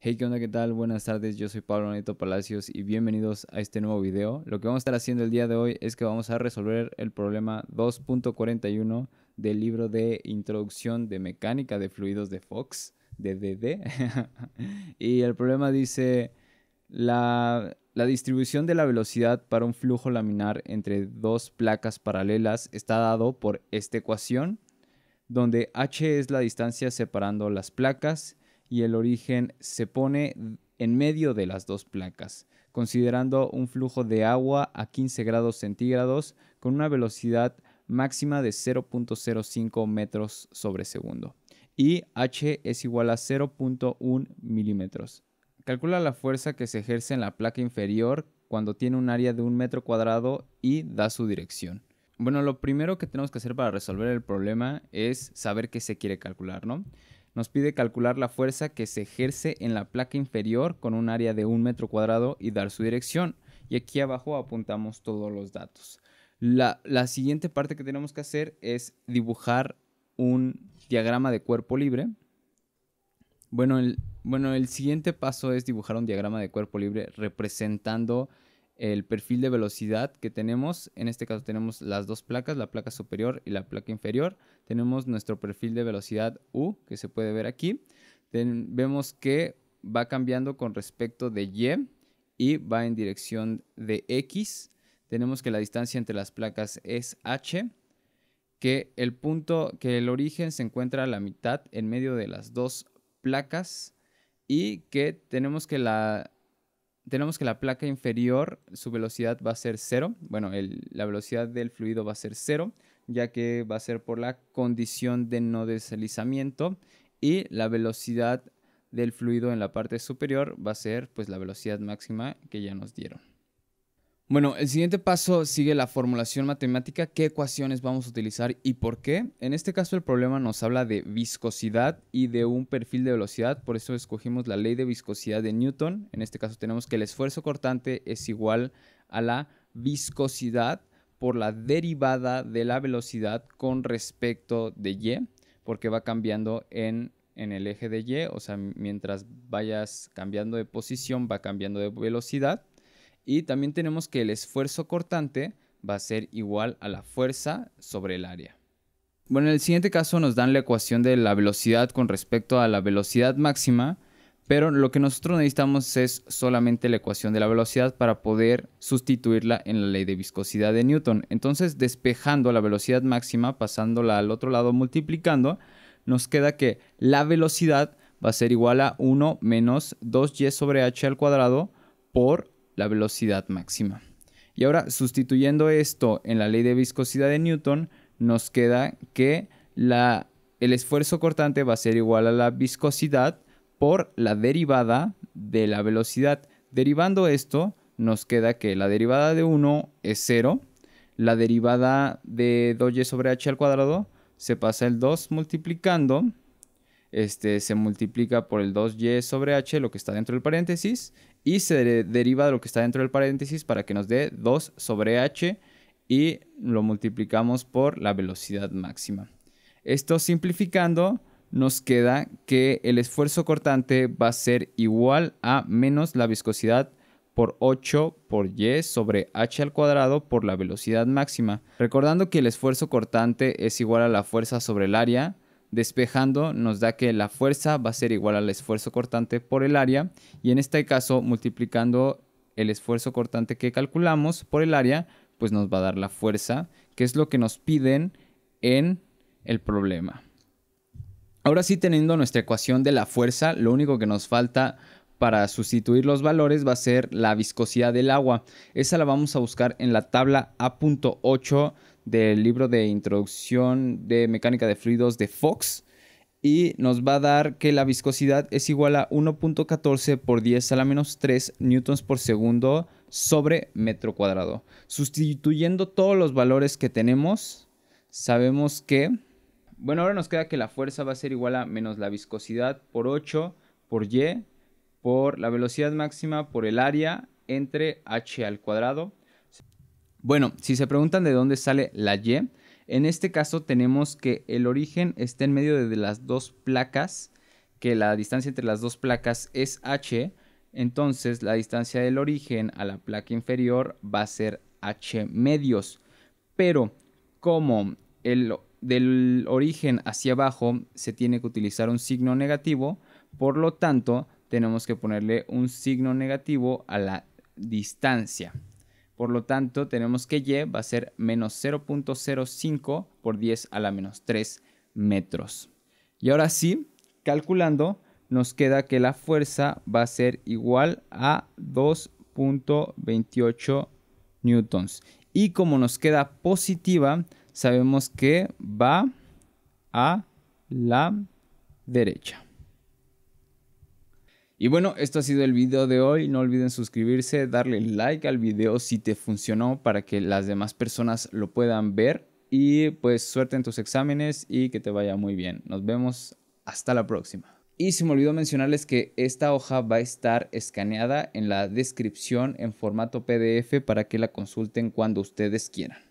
Hey, ¿qué onda? ¿Qué tal? Buenas tardes, yo soy Pablo Neto Palacios y bienvenidos a este nuevo video. Lo que vamos a estar haciendo el día de hoy es que vamos a resolver el problema 2.41 del libro de Introducción de Mecánica de Fluidos de Fox, de DD. y el problema dice, la, la distribución de la velocidad para un flujo laminar entre dos placas paralelas está dado por esta ecuación, donde h es la distancia separando las placas y el origen se pone en medio de las dos placas, considerando un flujo de agua a 15 grados centígrados con una velocidad máxima de 0.05 metros sobre segundo y h es igual a 0.1 milímetros. Calcula la fuerza que se ejerce en la placa inferior cuando tiene un área de un metro cuadrado y da su dirección. Bueno, lo primero que tenemos que hacer para resolver el problema es saber qué se quiere calcular, ¿no? Nos pide calcular la fuerza que se ejerce en la placa inferior con un área de un metro cuadrado y dar su dirección. Y aquí abajo apuntamos todos los datos. La, siguiente parte que tenemos que hacer es dibujar un diagrama de cuerpo libre. Bueno bueno, el siguiente paso es dibujar un diagrama de cuerpo libre representando el perfil de velocidad que tenemos. En este caso tenemos las dos placas, la placa superior y la placa inferior. Tenemos nuestro perfil de velocidad U que se puede ver aquí. vemos que va cambiando con respecto de Y y va en dirección de X. Tenemos que la distancia entre las placas es H, que el punto, que el origen se encuentra a la mitad en medio de las dos placas y que tenemos que la tenemos que la placa inferior, su velocidad va a ser cero. Bueno, la velocidad del fluido va a ser cero, ya que va a ser por la condición de no deslizamiento. Y la velocidad del fluido en la parte superior va a ser pues la velocidad máxima que ya nos dieron. Bueno, el siguiente paso sigue la formulación matemática, qué ecuaciones vamos a utilizar y por qué. En este caso el problema nos habla de viscosidad y de un perfil de velocidad, por eso escogimos la ley de viscosidad de Newton. En este caso tenemos que el esfuerzo cortante es igual a la viscosidad por la derivada de la velocidad con respecto de y, porque va cambiando en, en el eje de y, o sea, mientras vayas cambiando de posición va cambiando de velocidad. Y también tenemos que el esfuerzo cortante va a ser igual a la fuerza sobre el área. Bueno, en el siguiente caso nos dan la ecuación de la velocidad con respecto a la velocidad máxima, pero lo que nosotros necesitamos es solamente la ecuación de la velocidad para poder sustituirla en la ley de viscosidad de Newton. Entonces, despejando la velocidad máxima, pasándola al otro lado, multiplicando, nos queda que la velocidad va a ser igual a 1 menos 2y sobre h al cuadrado por la velocidad máxima. Y ahora, sustituyendo esto en la ley de viscosidad de Newton, nos queda que la, el esfuerzo cortante va a ser igual a la viscosidad por la derivada de la velocidad. Derivando esto, nos queda que la derivada de 1 es 0, la derivada de 2y sobre h al cuadrado se pasa el 2 multiplicando este, se multiplica por el 2y sobre h, lo que está dentro del paréntesis, y se deriva de lo que está dentro del paréntesis para que nos dé 2 sobre h y lo multiplicamos por la velocidad máxima. Esto simplificando nos queda que el esfuerzo cortante va a ser igual a menos la viscosidad por 8 por y sobre h al cuadrado por la velocidad máxima. Recordando que el esfuerzo cortante es igual a la fuerza sobre el área Despejando nos da que la fuerza va a ser igual al esfuerzo cortante por el área y en este caso multiplicando el esfuerzo cortante que calculamos por el área, pues nos va a dar la fuerza, que es lo que nos piden en el problema. Ahora sí teniendo nuestra ecuación de la fuerza, lo único que nos falta para sustituir los valores va a ser la viscosidad del agua. Esa la vamos a buscar en la tabla A.8 del libro de introducción de mecánica de fluidos de Fox y nos va a dar que la viscosidad es igual a 1.14 por 10 a la menos 3 newtons por segundo sobre metro cuadrado. Sustituyendo todos los valores que tenemos, sabemos que, bueno, ahora nos queda que la fuerza va a ser igual a menos la viscosidad por 8 por y por la velocidad máxima por el área entre h al cuadrado bueno, si se preguntan de dónde sale la Y, en este caso tenemos que el origen está en medio de las dos placas, que la distancia entre las dos placas es h, entonces la distancia del origen a la placa inferior va a ser h medios. Pero como el, del origen hacia abajo se tiene que utilizar un signo negativo, por lo tanto tenemos que ponerle un signo negativo a la distancia. Por lo tanto, tenemos que y va a ser menos 0.05 por 10 a la menos 3 metros. Y ahora sí, calculando, nos queda que la fuerza va a ser igual a 2.28 newtons. Y como nos queda positiva, sabemos que va a la derecha. Y bueno, esto ha sido el video de hoy. No olviden suscribirse, darle like al video si te funcionó para que las demás personas lo puedan ver. Y pues suerte en tus exámenes y que te vaya muy bien. Nos vemos hasta la próxima. Y se me olvidó mencionarles que esta hoja va a estar escaneada en la descripción en formato PDF para que la consulten cuando ustedes quieran.